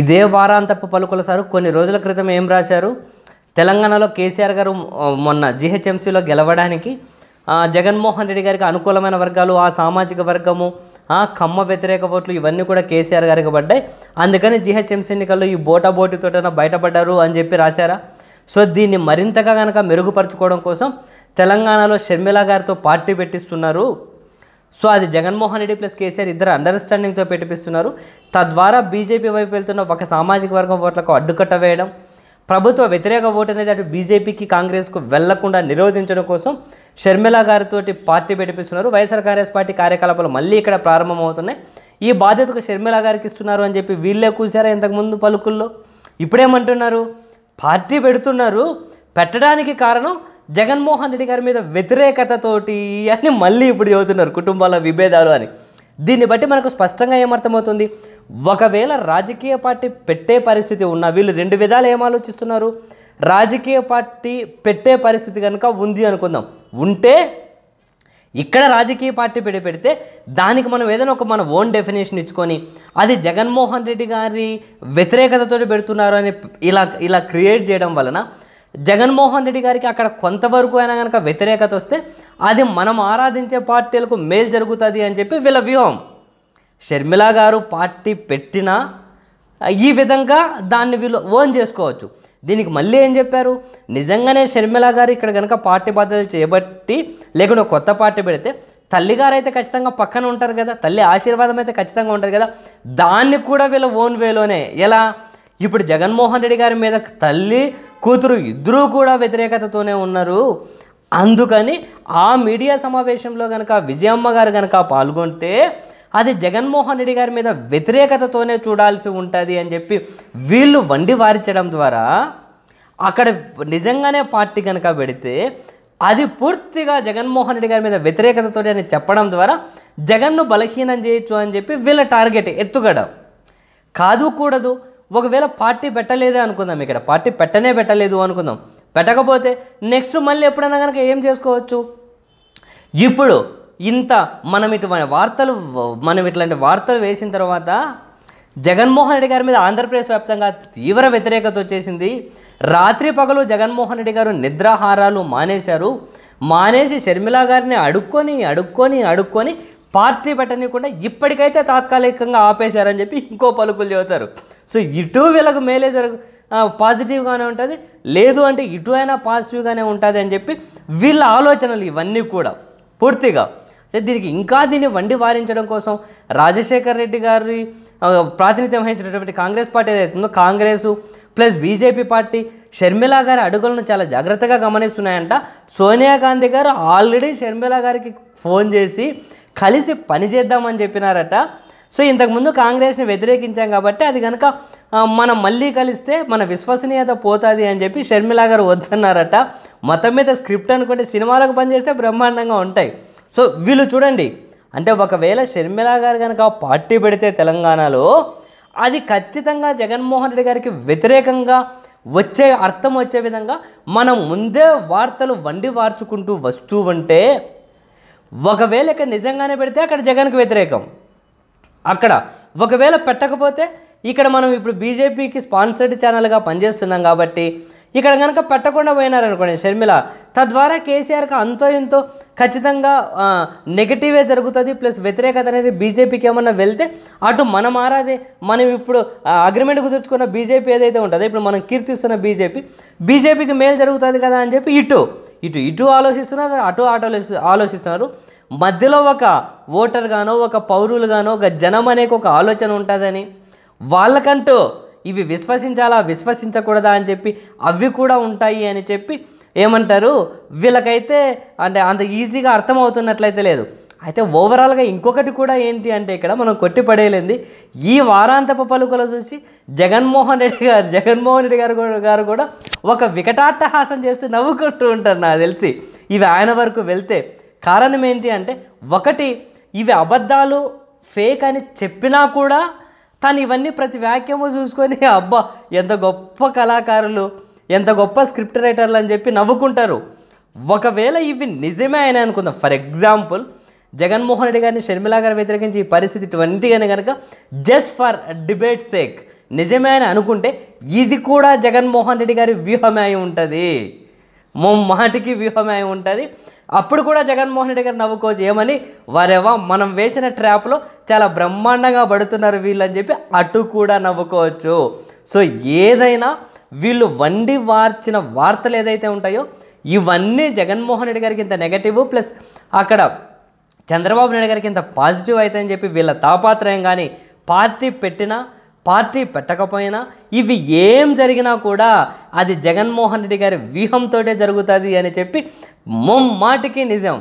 ఇదే వారాంతపు పలుకుల సారు కొన్ని రోజుల క్రితం ఏం రాశారు తెలంగాణలో కేసీఆర్ గారు మొన్న జిహెచ్ఎంసీలో గెలవడానికి జగన్మోహన్ రెడ్డి గారికి అనుకూలమైన వర్గాలు ఆ సామాజిక వర్గము ఆ కమ్మ వ్యతిరేక ఓట్లు ఇవన్నీ కూడా కేసీఆర్ గారికి పడ్డాయి అందుకని జిహెచ్ఎంసీ ఎన్నికల్లో ఈ బోటా బోటితోటన బయటపడ్డారు అని చెప్పి రాశారా సో దీన్ని మరింతగా కనుక మెరుగుపరచుకోవడం కోసం తెలంగాణలో షర్మిల గారితో పార్టీ పెట్టిస్తున్నారు సో అది జగన్మోహన్ రెడ్డి ప్లస్ కేసీఆర్ ఇద్దరు అండర్స్టాండింగ్తో పెట్టిపిస్తున్నారు తద్వారా బీజేపీ వైపు వెళ్తున్న ఒక సామాజిక వర్గం ఓట్లకు అడ్డుకట్ట వేయడం ప్రభుత్వ వ్యతిరేక ఓటు అనేది అటు బీజేపీకి కాంగ్రెస్కు వెళ్లకుండా నిరోధించడం కోసం షర్మిల గారితో పార్టీ పెట్టిపిస్తున్నారు వైఎస్ఆర్ కాంగ్రెస్ పార్టీ కార్యకలాపాలు మళ్ళీ ఇక్కడ ప్రారంభమవుతున్నాయి ఈ బాధ్యతకు షర్మిల గారికి ఇస్తున్నారు అని చెప్పి వీళ్ళే కూశారా ఇంతకుముందు పలుకుల్లో ఇప్పుడేమంటున్నారు పార్టీ పెడుతున్నారు పెట్టడానికి కారణం జగన్మోహన్ రెడ్డి గారి మీద వ్యతిరేకతతోటి అని మళ్ళీ ఇప్పుడు చదువుతున్నారు కుటుంబాల విభేదాలు అని దీన్ని బట్టి మనకు స్పష్టంగా ఏమర్థమవుతుంది ఒకవేళ రాజకీయ పార్టీ పెట్టే పరిస్థితి ఉన్న వీళ్ళు రెండు విధాలు ఏమాలోచిస్తున్నారు రాజకీయ పార్టీ పెట్టే పరిస్థితి కనుక ఉంది అనుకుందాం ఉంటే ఇక్కడ రాజకీయ పార్టీ పెడి పెడితే దానికి మనం ఏదైనా ఒక మన ఓన్ డెఫినేషన్ ఇచ్చుకొని అది జగన్మోహన్ రెడ్డి గారి వ్యతిరేకతతో పెడుతున్నారు అని ఇలా ఇలా క్రియేట్ చేయడం వలన జగన్మోహన్ రెడ్డి గారికి అక్కడ కొంతవరకు అయినా కనుక వ్యతిరేకత వస్తే అది మనం ఆరాధించే పార్టీలకు మేలు జరుగుతుంది అని చెప్పి వీళ్ళ వ్యూహం షర్మిల గారు పార్టీ పెట్టినా ఈ విధంగా దాన్ని వీళ్ళు ఓన్ చేసుకోవచ్చు దీనికి మళ్ళీ ఏం చెప్పారు నిజంగానే షర్మిల గారు ఇక్కడ కనుక పార్టీ బాధ్యతలు చేపట్టి లేకుంటే కొత్త పార్టీ పెడితే తల్లిగారు అయితే ఖచ్చితంగా పక్కన ఉంటారు కదా తల్లి ఆశీర్వాదం అయితే ఖచ్చితంగా ఉంటుంది కదా దాన్ని కూడా వీళ్ళ ఓన్ వేలోనే ఎలా ఇప్పుడు జగన్మోహన్ రెడ్డి గారి మీద తల్లి కూతురు ఇద్దరూ కూడా వ్యతిరేకతతోనే ఉన్నారు అందుకని ఆ మీడియా సమావేశంలో కనుక విజయమ్మ గారు కనుక పాల్గొంటే అది జగన్మోహన్ రెడ్డి గారి మీద వ్యతిరేకతతోనే చూడాల్సి ఉంటుంది అని చెప్పి వీళ్ళు వండి వారించడం ద్వారా అక్కడ నిజంగానే పార్టీ కనుక పెడితే అది పూర్తిగా జగన్మోహన్ రెడ్డి గారి మీద వ్యతిరేకతతో అని చెప్పడం ద్వారా జగన్ను బలహీనం చేయొచ్చు అని చెప్పి వీళ్ళ టార్గెట్ ఎత్తుగడ కాదు కూడదు ఒకవేళ పార్టీ పెట్టలేదే అనుకుందాం ఇక్కడ పార్టీ పెట్టనే పెట్టలేదు అనుకుందాం పెట్టకపోతే నెక్స్ట్ మళ్ళీ ఎప్పుడైనా కనుక ఏం చేసుకోవచ్చు ఇప్పుడు ఇంత మనం ఇటువంటి వార్తలు మనం ఇట్లాంటి వార్తలు వేసిన తర్వాత జగన్మోహన్ రెడ్డి గారి మీద ఆంధ్రప్రదేశ్ వ్యాప్తంగా తీవ్ర వ్యతిరేకత వచ్చేసింది రాత్రి పగలు జగన్మోహన్ రెడ్డి గారు నిద్రాహారాలు మానేశారు మానేసి షర్మిల గారిని అడుక్కొని అడుక్కొని అడుక్కొని పార్టీ పెట్టనీయకుండా ఇప్పటికైతే తాత్కాలికంగా ఆపేశారని చెప్పి ఇంకో పలుకులు చెబుతారు సో ఇటు వీళ్ళకు మేలే జరుగు పాజిటివ్గానే ఉంటుంది లేదు అంటే ఇటు అయినా పాజిటివ్గానే ఉంటుంది అని చెప్పి వీళ్ళ ఆలోచనలు ఇవన్నీ కూడా పూర్తిగా దీనికి ఇంకా దీన్ని వండి వారించడం కోసం రాజశేఖర్ రెడ్డి గారి ప్రాతినిధ్యం వహించినటువంటి కాంగ్రెస్ పార్టీ ఉందో Congress plus BJP party Sharmila గారి అడుగులను చాలా జాగ్రత్తగా గమనిస్తున్నాయంట సోనియా గాంధీ గారు ఆల్రెడీ షర్మిల గారికి ఫోన్ చేసి కలిసి పనిచేద్దామని చెప్పినారట సో ఇంతకుముందు కాంగ్రెస్ని వ్యతిరేకించాం కాబట్టి అది కనుక మనం మళ్ళీ కలిస్తే మన విశ్వసనీయత పోతుంది అని చెప్పి షర్మిల గారు వద్దన్నారట మొత్తం మీద స్క్రిప్ట్ అనుకుంటే సినిమాలకు పనిచేస్తే బ్రహ్మాండంగా ఉంటాయి సో వీళ్ళు చూడండి అంటే ఒకవేళ షర్మిల గారు కనుక పార్టీ పెడితే తెలంగాణలో అది ఖచ్చితంగా జగన్మోహన్ రెడ్డి గారికి వ్యతిరేకంగా వచ్చే అర్థం వచ్చే విధంగా మనం ముందే వార్తలు వండి వార్చుకుంటూ వస్తూ ఉంటే ఒకవేళ ఇక్కడ నిజంగానే పెడితే అక్కడ జగన్కి వ్యతిరేకం అక్కడ ఒకవేళ పెట్టకపోతే ఇక్కడ మనం ఇప్పుడు బీజేపీకి స్పాన్సర్డ్ ఛానల్గా పనిచేస్తున్నాం కాబట్టి ఇక్కడ కనుక పెట్టకుండా పోయినారనుకోండి షర్మిల తద్వారా కేసీఆర్కి అంతో ఎంతో ఖచ్చితంగా నెగిటివే జరుగుతుంది ప్లస్ వ్యతిరేకత అనేది బీజేపీకి ఏమన్నా వెళ్తే అటు మన మారాదే మనం ఇప్పుడు అగ్రిమెంట్ కుదుర్చుకున్న బీజేపీ ఏదైతే ఉంటుందో ఇప్పుడు మనం కీర్తిస్తున్న బీజేపీ బీజేపీకి మేలు జరుగుతుంది కదా అని చెప్పి ఇటు ఇటు ఇటు ఆలోచిస్తున్నారు అటు ఆటోలో ఆలోచిస్తున్నారు మధ్యలో ఒక ఓటర్గానో ఒక పౌరులుగానో ఒక జనం అనేక ఒక ఆలోచన ఉంటుందని వాళ్ళకంటూ ఇవి విశ్వసించాలా విశ్వసించకూడదా అని చెప్పి అవి కూడా ఉంటాయి అని చెప్పి ఏమంటారు వీళ్ళకైతే అంటే అంత ఈజీగా అర్థమవుతున్నట్లయితే లేదు అయితే ఓవరాల్గా ఇంకొకటి కూడా ఏంటి అంటే ఇక్కడ మనం కొట్టిపడేయలేంది ఈ వారాంతపు పలుకలు చూసి జగన్మోహన్ రెడ్డి గారు జగన్మోహన్ రెడ్డి గారు గారు కూడా ఒక వికటాట్టహాసం చేస్తూ నవ్వుకుంటూ ఉంటారు నాకు తెలిసి ఇవి ఆయన వరకు వెళ్తే కారణం ఏంటి అంటే ఒకటి ఇవి అబద్ధాలు ఫేక్ అని చెప్పినా కూడా కానీ ఇవన్నీ ప్రతి వాక్యము చూసుకొని అబ్బా ఎంత గొప్ప కళాకారులు ఎంత గొప్ప స్క్రిప్ట్ రైటర్లు అని చెప్పి నవ్వుకుంటారు ఒకవేళ ఇవి నిజమే అని అనుకుందాం ఫర్ ఎగ్జాంపుల్ జగన్మోహన్ రెడ్డి గారిని షర్మిలా గారు వ్యతిరేకించి ఈ పరిస్థితి కానీ కనుక జస్ట్ ఫర్ డిబేట్ సేక్ నిజమే అని అనుకుంటే ఇది కూడా జగన్మోహన్ రెడ్డి గారి వ్యూహమే అయి ఉంటుంది మాటికి వ్యూహమే అయి ఉంటుంది అప్పుడు కూడా జగన్మోహన్ రెడ్డి గారు నవ్వుకోవచ్చు ఏమని వారేవా మనం వేసిన ట్రాప్లో చాలా బ్రహ్మాండంగా పడుతున్నారు వీళ్ళని చెప్పి అటు కూడా నవ్వుకోవచ్చు సో ఏదైనా వీళ్ళు వండి వార్చిన వార్తలు ఏదైతే ఉంటాయో ఇవన్నీ జగన్మోహన్ రెడ్డి గారికి ఇంత నెగటివ్ ప్లస్ అక్కడ చంద్రబాబు నాయుడు గారికి ఇంత పాజిటివ్ అవుతాయని అని చెప్పి వీళ్ళ తాపాత్రయం కానీ పార్టీ పెట్టినా పార్టీ పెట్టకపోయినా ఇవి ఏం జరిగినా కూడా అది జగన్మోహన్ రెడ్డి గారి వ్యూహంతోటే జరుగుతుంది అని చెప్పి ముమ్మాటికి నిజం